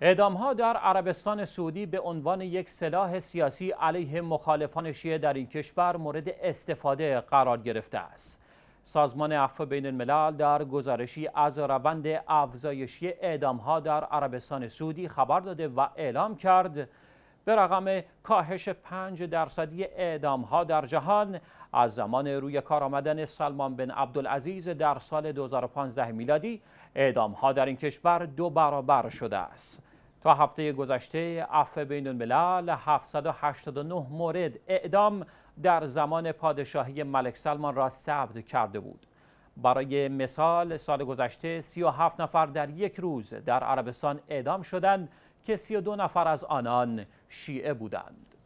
اعدام ها در عربستان سعودی به عنوان یک سلاح سیاسی علیه مخالفان شیعه در این کشور مورد استفاده قرار گرفته است. سازمان عفو بین الملل در گزارشی از روند افزایشی اعدام ها در عربستان سعودی خبر داده و اعلام کرد به رقم کاهش 5 درصدی اعدام ها در جهان از زمان روی کار آمدن سلمان بن عبدالعزیز در سال 2015 میلادی اعدام ها در این کشور دو برابر شده است. تا هفته گذشته اف بین الملل 789 مورد اعدام در زمان پادشاهی ملک سلمان را ثبت کرده بود. برای مثال سال گذشته 37 نفر در یک روز در عربستان اعدام شدند که 32 نفر از آنان شیعه بودند.